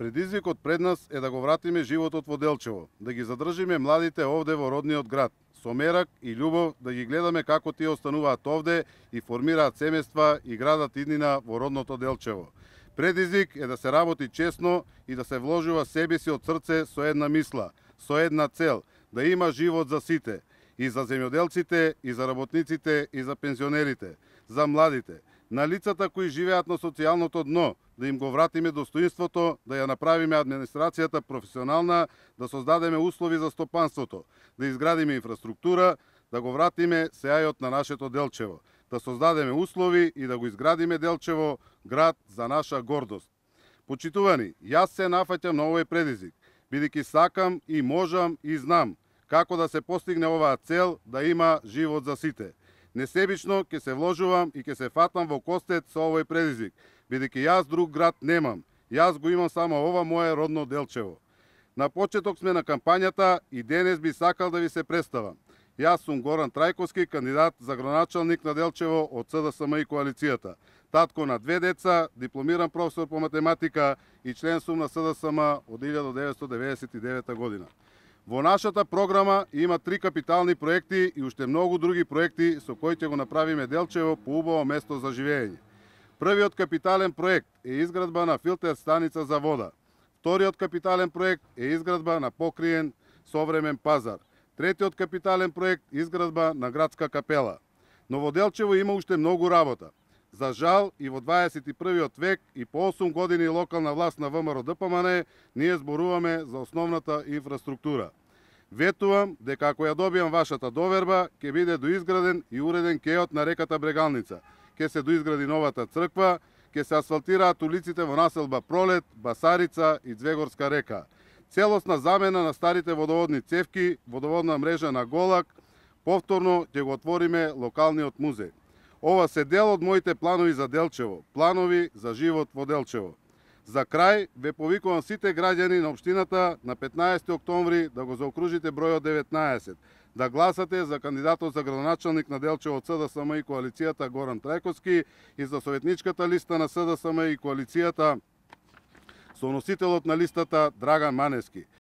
Предизвикот пред нас е да го вратиме животот во Делчево, да ги задржиме младите овде во родниот град, со мерак и љубов да ги гледаме како тие остануваат овде и формираат семејства и градат иднина во родното Делчево. Предизвик е да се работи чесно и да се вложува себе си од срце со една мисла, со една цел, да има живот за сите, и за земјоделците, и за работниците, и за пензионерите, за младите – на лицата кои живеат на социјалното дно, да им го вратиме достоинството, да ја направиме администрацијата професионална, да создадеме услови за стопанството, да изградиме инфраструктура, да го вратиме сеајот на нашето Делчево, да создадеме услови и да го изградиме Делчево, град за наша гордост. Почитувани, јас се нафаќам на овој предизвик, бидејќи сакам и можам и знам како да се постигне оваа цел да има живот за сите – Несебично ќе се вложувам и ќе се фатам во костет со овој предизвик, бидејќи јас друг град немам. Јас го имам само ова моје родно Делчево. На почеток сме на кампањата и денес би сакал да ви се представам. Јас сум Горан Трајковски, кандидат за граначалник на Делчево од СДСМ и коалицијата. Татко на две деца, дипломиран професор по математика и член сум на СДСМ од 1999 година. Во нашата програма има три капитални проекти и уште многу други проекти со кои ќе го направиме Делчево поубаво место за живење. Првиот капитален проект е изградба на филтер станица за вода. Вториот капитален проект е изградба на покриен современ пазар. Третиот капитален проект – изградба на градска капела. Но во Делчево има уште многу работа. За жал и во 21. век и по 8 години локална власт на ВМРО ДПМН ние зборуваме за основната инфраструктура – Ветувам дека ако ја добијам вашата доверба, ќе биде доизграден и уреден кеот на реката Брегалница. ке се доизгради новата црква, ќе се асфалтираат улиците во населба Пролет, Басарица и Двегорска река. Целосна замена на старите водоводни цевки, водоводна мрежа на Голак, повторно ќе го отвориме локалниот музеј. Ова се дел од моите планови за Делчево, планови за живот во Делчево. За крај, ве повикувам сите граѓани на Обштината на 15 октомври да го заокружите бројот 19, да гласате за кандидатот за градоначалник на Делчево од СДСМ и коалицијата Горан Трајковски и за советничката листа на СДСМ и коалицијата со носителот на листата Драган Манески.